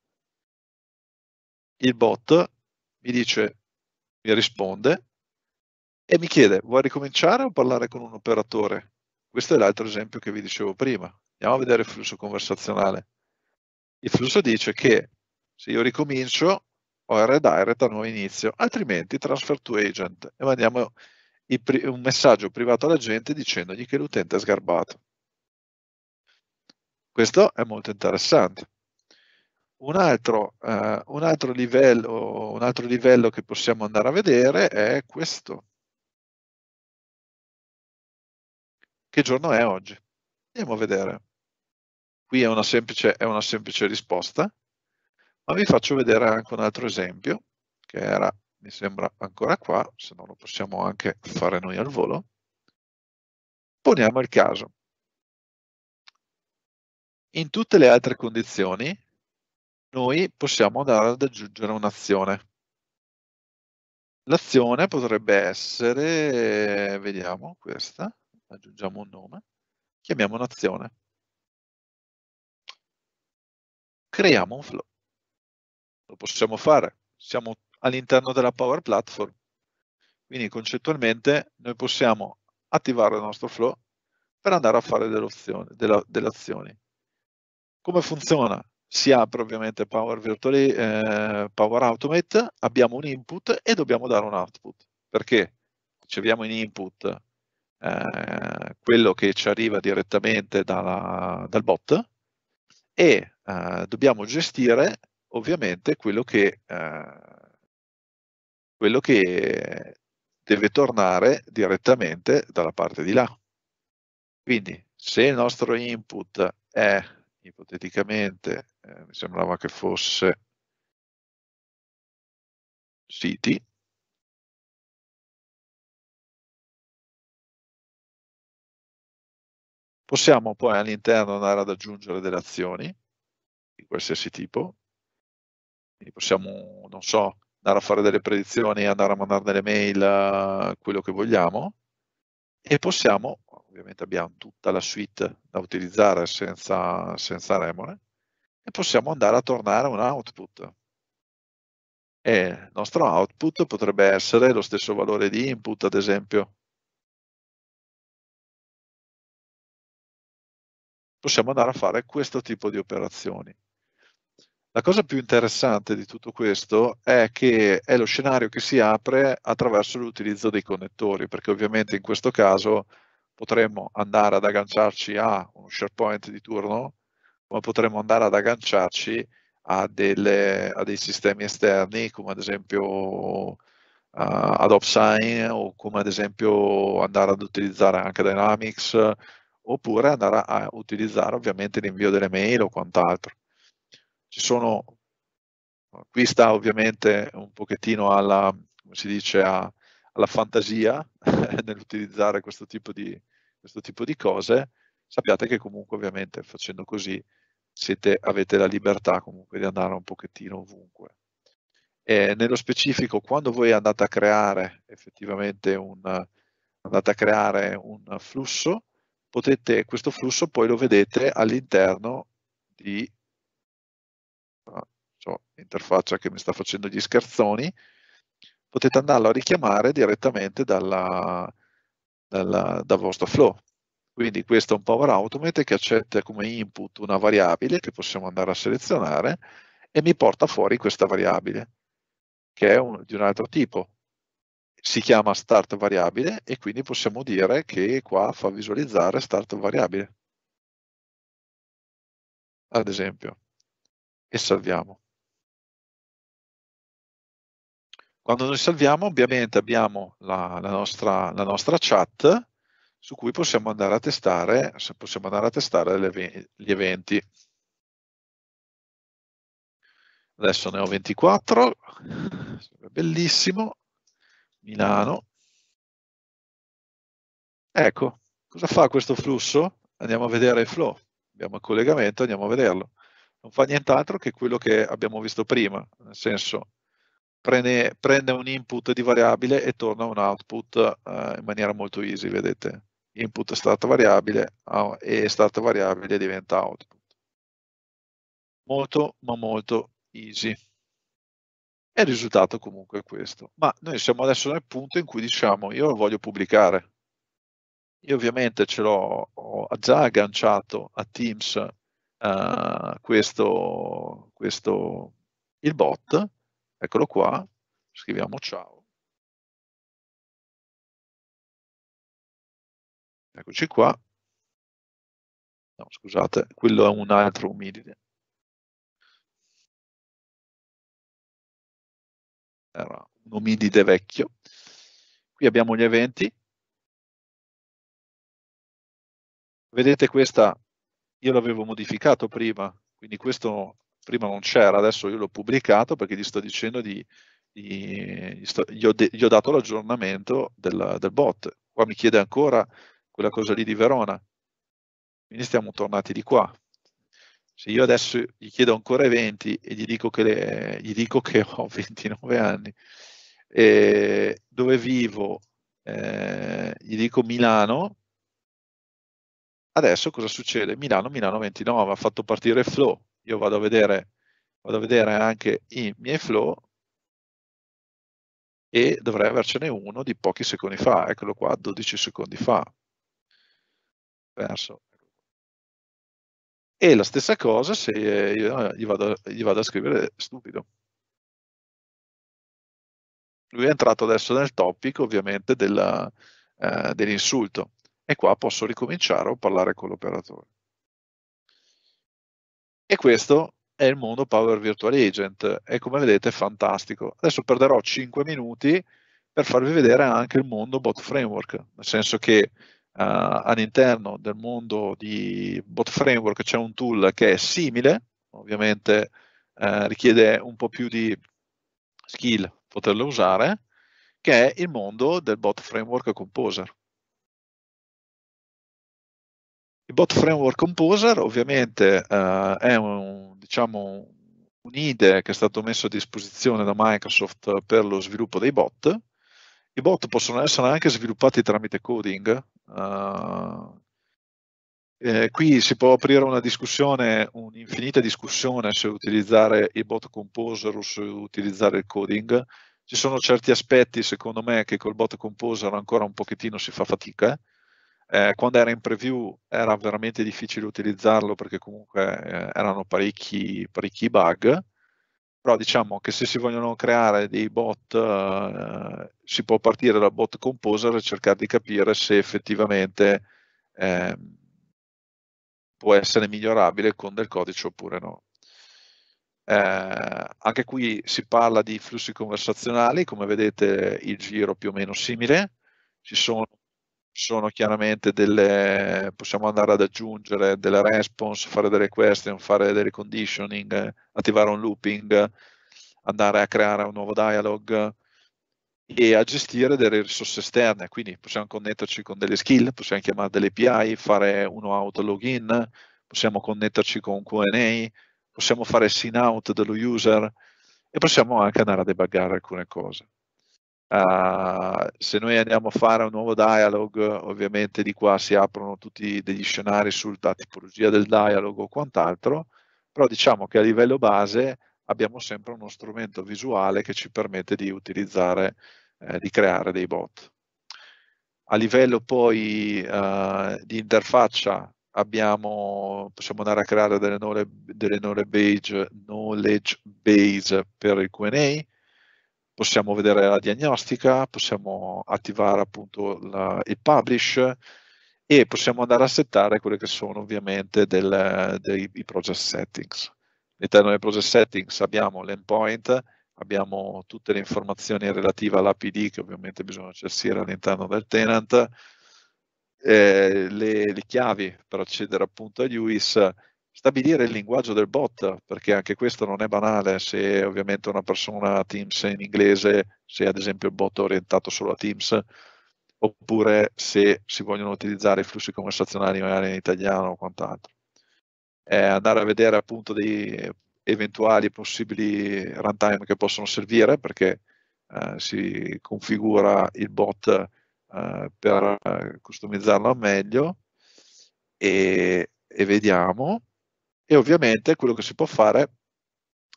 il bot mi dice, mi risponde e mi chiede, vuoi ricominciare o parlare con un operatore? Questo è l'altro esempio che vi dicevo prima. Andiamo a vedere il flusso conversazionale. Il flusso dice che se io ricomincio ho il redirect a nuovo inizio, altrimenti transfer to agent e mandiamo un messaggio privato all'agente dicendogli che l'utente è sgarbato. Questo è molto interessante. Un altro, uh, un, altro livello, un altro, livello, che possiamo andare a vedere è questo. Che giorno è oggi? Andiamo a vedere. Qui è una semplice, è una semplice risposta, ma vi faccio vedere anche un altro esempio, che era, mi sembra, ancora qua, se no lo possiamo anche fare noi al volo. Poniamo il caso. In tutte le altre condizioni, noi possiamo andare ad aggiungere un'azione. L'azione potrebbe essere, vediamo questa, aggiungiamo un nome, chiamiamo un'azione. creiamo un flow. Lo possiamo fare, siamo all'interno della Power Platform, quindi concettualmente noi possiamo attivare il nostro flow per andare a fare delle, opzioni, della, delle azioni. Come funziona? Si apre ovviamente Power, Virtually, eh, Power Automate, abbiamo un input e dobbiamo dare un output, perché riceviamo in input eh, quello che ci arriva direttamente dalla, dal bot e eh, dobbiamo gestire ovviamente quello che, eh, quello che deve tornare direttamente dalla parte di là. Quindi se il nostro input è ipoteticamente, eh, mi sembrava che fosse siti, possiamo poi all'interno andare ad aggiungere delle azioni di qualsiasi tipo. Quindi possiamo, non so, andare a fare delle predizioni, andare a mandare delle mail, eh, quello che vogliamo. E possiamo, ovviamente abbiamo tutta la suite da utilizzare senza, senza remore, e possiamo andare a tornare un output. E il nostro output potrebbe essere lo stesso valore di input, ad esempio, possiamo andare a fare questo tipo di operazioni. La cosa più interessante di tutto questo è che è lo scenario che si apre attraverso l'utilizzo dei connettori, perché ovviamente in questo caso potremmo andare ad agganciarci a uno SharePoint di turno, ma potremmo andare ad agganciarci a, delle, a dei sistemi esterni, come ad esempio uh, Adobe Sign o come ad esempio andare ad utilizzare anche Dynamics oppure andare a utilizzare ovviamente l'invio delle mail o quant'altro ci sono, qui sta ovviamente un pochettino alla, come si dice, a, alla fantasia nell'utilizzare questo, questo tipo di cose, sappiate che comunque ovviamente facendo così siete, avete la libertà comunque di andare un pochettino ovunque. E nello specifico, quando voi andate a creare effettivamente un, andate a creare un flusso, potete, questo flusso poi lo vedete all'interno di Ah, so, interfaccia che mi sta facendo gli scherzoni, potete andarlo a richiamare direttamente dalla, dalla, dal vostro flow. Quindi questo è un Power Automate che accetta come input una variabile che possiamo andare a selezionare e mi porta fuori questa variabile, che è un, di un altro tipo. Si chiama start variabile e quindi possiamo dire che qua fa visualizzare start variabile. Ad esempio e salviamo. Quando noi salviamo ovviamente abbiamo la, la, nostra, la nostra, chat su cui possiamo andare a testare, possiamo andare a testare le, gli eventi. Adesso ne ho 24, bellissimo, Milano. Ecco, cosa fa questo flusso? Andiamo a vedere il flow, abbiamo il collegamento, andiamo a vederlo non fa nient'altro che quello che abbiamo visto prima, nel senso prende, prende un input di variabile e torna un output eh, in maniera molto easy, vedete? Input è stata variabile e è stata variabile diventa output. Molto, ma molto easy. E il risultato comunque è questo. Ma noi siamo adesso nel punto in cui diciamo io lo voglio pubblicare. Io ovviamente ce l'ho già agganciato a Teams uh, questo, questo, il bot, eccolo qua, scriviamo ciao. Eccoci qua. No, scusate, quello è un altro umidide. Era un umidide vecchio. Qui abbiamo gli eventi. Vedete questa io l'avevo modificato prima, quindi questo prima non c'era, adesso io l'ho pubblicato perché gli sto dicendo di, di gli, sto, gli, ho de, gli, ho dato l'aggiornamento del, del, bot. Qua mi chiede ancora quella cosa lì di Verona, quindi stiamo tornati di qua. Se io adesso gli chiedo ancora i 20 e gli dico che, le, gli dico che ho 29 anni, e eh, dove vivo, eh, gli dico Milano, Adesso cosa succede? Milano, Milano 29 ha fatto partire flow. Io vado a vedere, vado a vedere anche i miei flow e dovrei avercene uno di pochi secondi fa, eccolo qua, 12 secondi fa. Perso. E la stessa cosa se io eh, gli vado, gli vado a scrivere stupido. Lui è entrato adesso nel topic ovviamente eh, dell'insulto. Eh, dell e qua posso ricominciare o parlare con l'operatore. E questo è il mondo Power Virtual Agent e come vedete è fantastico. Adesso perderò 5 minuti per farvi vedere anche il mondo Bot Framework, nel senso che Uh, all'interno del mondo di bot framework c'è un tool che è simile, ovviamente uh, richiede un po' più di skill poterlo usare, che è il mondo del bot framework composer. Il Bot Framework Composer ovviamente eh, è un, diciamo, un IDE che è stato messo a disposizione da Microsoft per lo sviluppo dei bot. I bot possono essere anche sviluppati tramite coding. Uh, eh, qui si può aprire una discussione, un'infinita discussione se utilizzare i bot composer o se utilizzare il coding. Ci sono certi aspetti, secondo me, che col bot composer ancora un pochettino si fa fatica. Eh? Eh, quando era in preview era veramente difficile utilizzarlo perché comunque eh, erano parecchi, parecchi, bug, però diciamo che se si vogliono creare dei bot eh, si può partire dal bot composer e cercare di capire se effettivamente ehm, può essere migliorabile con del codice oppure no. Eh, anche qui si parla di flussi conversazionali, come vedete il giro più o meno simile, ci sono sono chiaramente delle, possiamo andare ad aggiungere delle response, fare delle question, fare del reconditioning, attivare un looping, andare a creare un nuovo dialog e a gestire delle risorse esterne, quindi possiamo connetterci con delle skill, possiamo chiamare delle API, fare uno auto login, possiamo connetterci con un Q&A, possiamo fare sin out dello user e possiamo anche andare a debuggare alcune cose. Uh, se noi andiamo a fare un nuovo dialog, ovviamente di qua si aprono tutti degli scenari sulla tipologia del dialogue o quant'altro, però diciamo che a livello base abbiamo sempre uno strumento visuale che ci permette di utilizzare, eh, di creare dei bot. A livello poi uh, di interfaccia abbiamo, possiamo andare a creare delle, knowledge, delle knowledge, base, knowledge base per il Q&A, possiamo vedere la diagnostica, possiamo attivare appunto la, il publish e possiamo andare a settare quelle che sono ovviamente del, dei, dei project settings. All'interno dei project settings abbiamo l'endpoint, abbiamo tutte le informazioni relative all'APD che ovviamente bisogna gestire all'interno del tenant, eh, le, le, chiavi per accedere appunto agli UIS stabilire il linguaggio del bot, perché anche questo non è banale, se ovviamente una persona ha Teams in inglese, se ad esempio il bot è orientato solo a Teams, oppure se si vogliono utilizzare i flussi conversazionali magari in italiano o quant'altro. Eh, andare a vedere appunto dei eventuali possibili runtime che possono servire, perché eh, si configura il bot eh, per eh, customizzarlo meglio, e, e vediamo e ovviamente quello che si può fare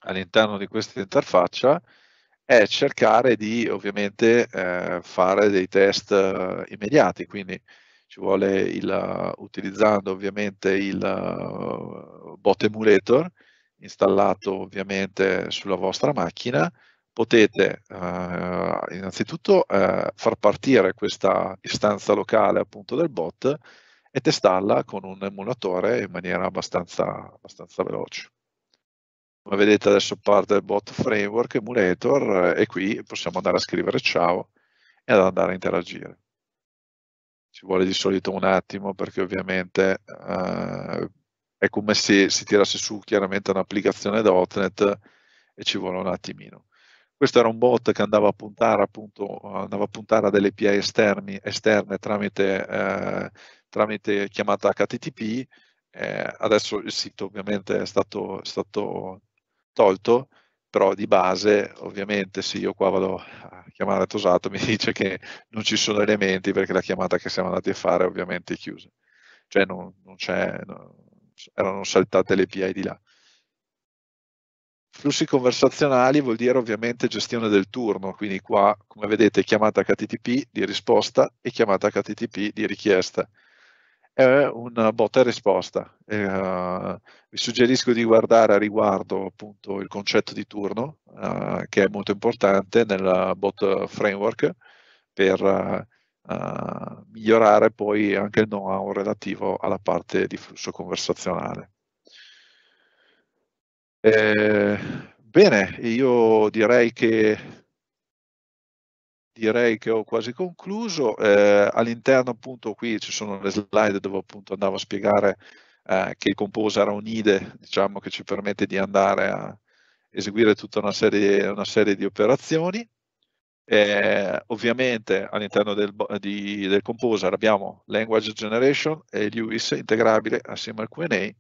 all'interno di questa interfaccia è cercare di ovviamente eh, fare dei test eh, immediati, quindi ci vuole il, utilizzando ovviamente il uh, bot emulator installato ovviamente sulla vostra macchina, potete eh, innanzitutto eh, far partire questa istanza locale appunto del bot e testarla con un emulatore in maniera abbastanza, abbastanza veloce. Come vedete adesso parte il bot framework emulator eh, e qui possiamo andare a scrivere ciao e ad andare a interagire. Ci vuole di solito un attimo perché ovviamente eh, è come se si tirasse su chiaramente un'applicazione.NET e ci vuole un attimino. Questo era un bot che andava a puntare, appunto, andava a, puntare a delle API esterni, esterne tramite eh, tramite chiamata HTTP, eh, adesso il sito ovviamente è stato, è stato, tolto, però di base ovviamente se io qua vado a chiamare Tosato mi dice che non ci sono elementi perché la chiamata che siamo andati a fare ovviamente è chiusa, cioè non, non c'è, erano saltate le API di là. Flussi conversazionali vuol dire ovviamente gestione del turno, quindi qua come vedete chiamata HTTP di risposta e chiamata HTTP di richiesta è una botta e risposta. E, uh, vi suggerisco di guardare a riguardo appunto il concetto di turno, uh, che è molto importante nel bot framework per uh, migliorare poi anche il know-how relativo alla parte di flusso conversazionale. Eh, bene, io direi che direi che ho quasi concluso. Eh, all'interno appunto qui ci sono le slide dove appunto andavo a spiegare eh, che il Compose era IDE diciamo, che ci permette di andare a eseguire tutta una serie, una serie di operazioni. Eh, ovviamente all'interno del, del, Composer abbiamo Language Generation e l'UIS integrabile assieme al Q&A.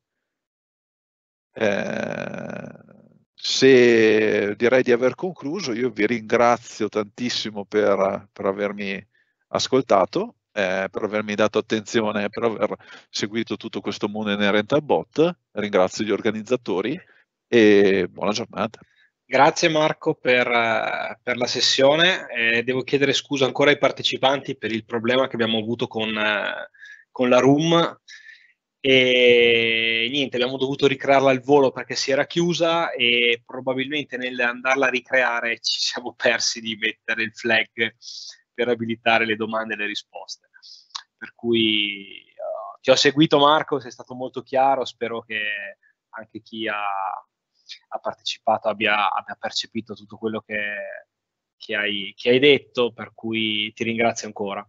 Eh, se direi di aver concluso, io vi ringrazio tantissimo per, per avermi ascoltato, eh, per avermi dato attenzione, per aver seguito tutto questo mondo inerente al bot. Ringrazio gli organizzatori e buona giornata. Grazie Marco per, per la sessione. Eh, devo chiedere scusa ancora ai partecipanti per il problema che abbiamo avuto con, eh, con la room e niente, abbiamo dovuto ricrearla al volo perché si era chiusa e probabilmente nell'andarla a ricreare ci siamo persi di mettere il flag per abilitare le domande e le risposte. Per cui uh, ti ho seguito Marco, sei stato molto chiaro, spero che anche chi ha, ha partecipato abbia, abbia, percepito tutto quello che, che, hai, che hai detto, per cui ti ringrazio ancora.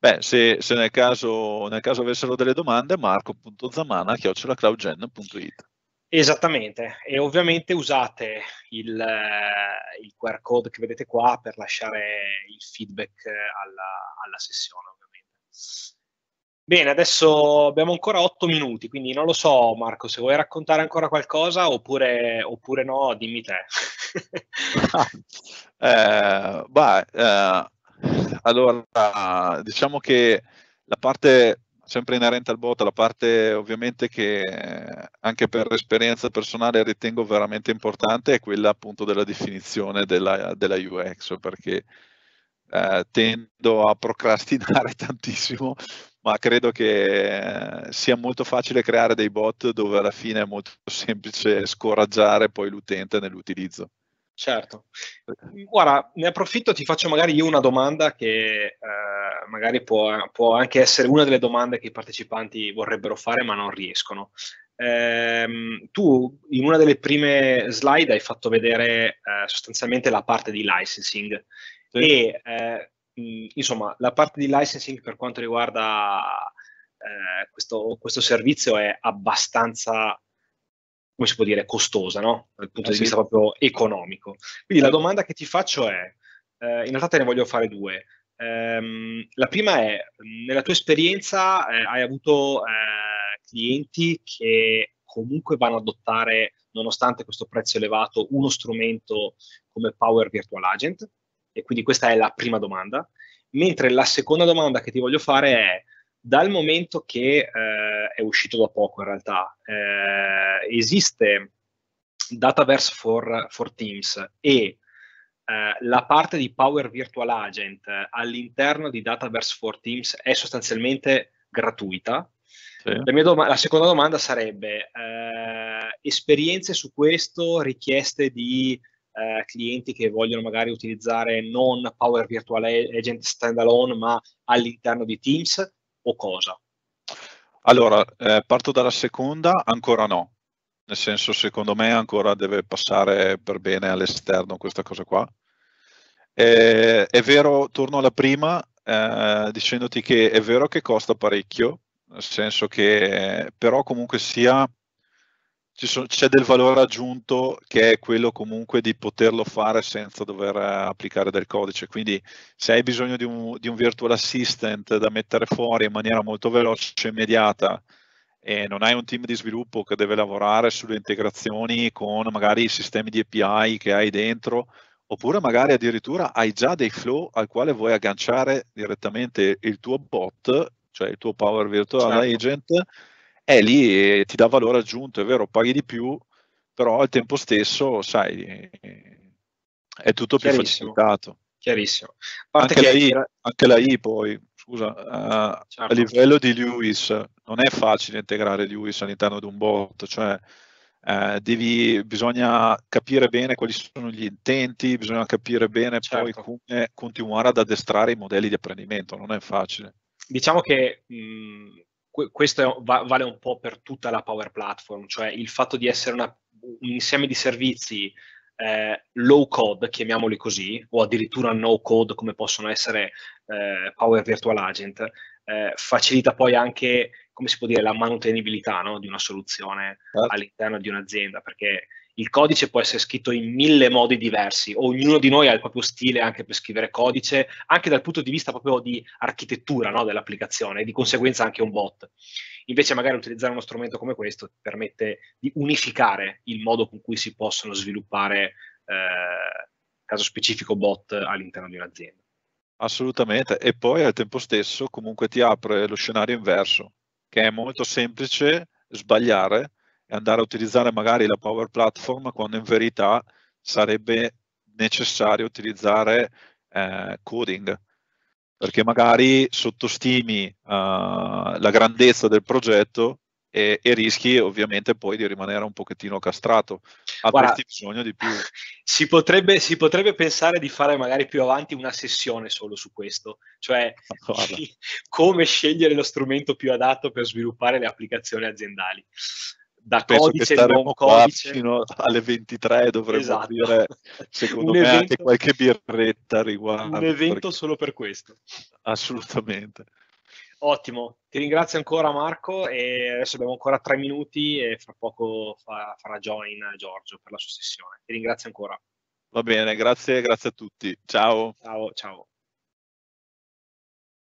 Beh, se, se nel, caso, nel, caso, avessero delle domande, marco.zamana.cloudgen.it. Esattamente, e ovviamente usate il, eh, il, QR code che vedete qua per lasciare il feedback eh, alla, alla sessione, ovviamente. Bene, adesso abbiamo ancora 8 minuti, quindi non lo so Marco, se vuoi raccontare ancora qualcosa oppure, oppure no, dimmi te. eh, bah, eh allora, diciamo che la parte sempre inerente al bot, la parte ovviamente che anche per esperienza personale ritengo veramente importante è quella appunto della definizione della, della UX, perché eh, tendo a procrastinare tantissimo, ma credo che sia molto facile creare dei bot dove alla fine è molto semplice scoraggiare poi l'utente nell'utilizzo. Certo. ora eh. ne approfitto, ti faccio magari io una domanda che eh, magari può, può, anche essere una delle domande che i partecipanti vorrebbero fare ma non riescono. Eh, tu in una delle prime slide hai fatto vedere eh, sostanzialmente la parte di licensing sì. e eh, insomma la parte di licensing per quanto riguarda eh, questo, questo servizio è abbastanza come si può dire, costosa, no? dal punto ah, di sì. vista proprio economico. Quindi la certo. domanda che ti faccio è, eh, in realtà te ne voglio fare due. Eh, la prima è, nella tua esperienza eh, hai avuto eh, clienti che comunque vanno ad adottare, nonostante questo prezzo elevato, uno strumento come Power Virtual Agent? E quindi questa è la prima domanda. Mentre la seconda domanda che ti voglio fare è, dal momento che eh, è uscito da poco in realtà, eh, esiste Dataverse for, for Teams e eh, la parte di Power Virtual Agent all'interno di Dataverse for Teams è sostanzialmente gratuita. Sì. La, doma- la, seconda domanda sarebbe eh, esperienze su questo, richieste di eh, clienti che vogliono magari utilizzare non Power Virtual Agent standalone, ma all'interno di Teams o cosa? Allora, eh, parto dalla seconda, ancora no. Nel senso, secondo me ancora deve passare per bene all'esterno questa cosa qua. Eh, è vero, torno alla prima, eh, dicendoti che è vero che costa parecchio, nel senso che eh, però comunque sia c'è del valore aggiunto che è quello comunque di poterlo fare senza dover eh, applicare del codice. Quindi se hai bisogno di un, di un virtual assistant da mettere fuori in maniera molto veloce e immediata e non hai un team di sviluppo che deve lavorare sulle integrazioni con magari i sistemi di API che hai dentro, oppure magari addirittura hai già dei flow al quale vuoi agganciare direttamente il tuo bot, cioè il tuo Power Virtual certo. Agent, eh, lì eh, ti dà valore aggiunto, è vero, paghi di più, però al tempo stesso, sai, eh, è tutto più facilitato. Chiarissimo. Anche, che... la I, anche, la I, poi, scusa, a, certo. a livello di Lewis non è facile integrare Lewis all'interno di un bot, cioè eh, devi, bisogna capire bene quali sono gli intenti, bisogna capire bene certo. poi come continuare ad addestrare i modelli di apprendimento, non è facile. Diciamo che mh, questo vale un po' per tutta la Power Platform, cioè il fatto di essere una, un insieme di servizi eh, low code, chiamiamoli così, o addirittura no code come possono essere eh, Power Virtual Agent, eh, facilita poi anche, come si può dire, la manutenibilità no? di una soluzione certo. all'interno di un'azienda, perché il codice può essere scritto in mille modi diversi, ognuno di noi ha il proprio stile anche per scrivere codice, anche dal punto di vista proprio di architettura no, dell'applicazione e di conseguenza anche un bot. Invece magari utilizzare uno strumento come questo ti permette di unificare il modo con cui si possono sviluppare, eh, caso specifico, bot all'interno di un'azienda. Assolutamente, e poi al tempo stesso comunque ti apre lo scenario inverso, che è molto semplice sbagliare, e andare a utilizzare magari la Power Platform quando in verità sarebbe necessario utilizzare eh, coding perché magari sottostimi uh, la grandezza del progetto e, e, rischi ovviamente poi di rimanere un pochettino castrato. Avresti bisogno di più. Si potrebbe, si potrebbe, pensare di fare magari più avanti una sessione solo su questo, cioè ah, come scegliere lo strumento più adatto per sviluppare le applicazioni aziendali da Penso codice che non codice. fino alle 23 dovremmo esatto. dire, secondo evento, me, anche qualche birretta riguardo. Un evento perché... solo per questo. Assolutamente. Ottimo, ti ringrazio ancora Marco e adesso abbiamo ancora tre minuti e fra poco fa, farà join Giorgio per la sua sessione. Ti ringrazio ancora. Va bene, grazie, grazie a tutti. Ciao. Ciao, ciao.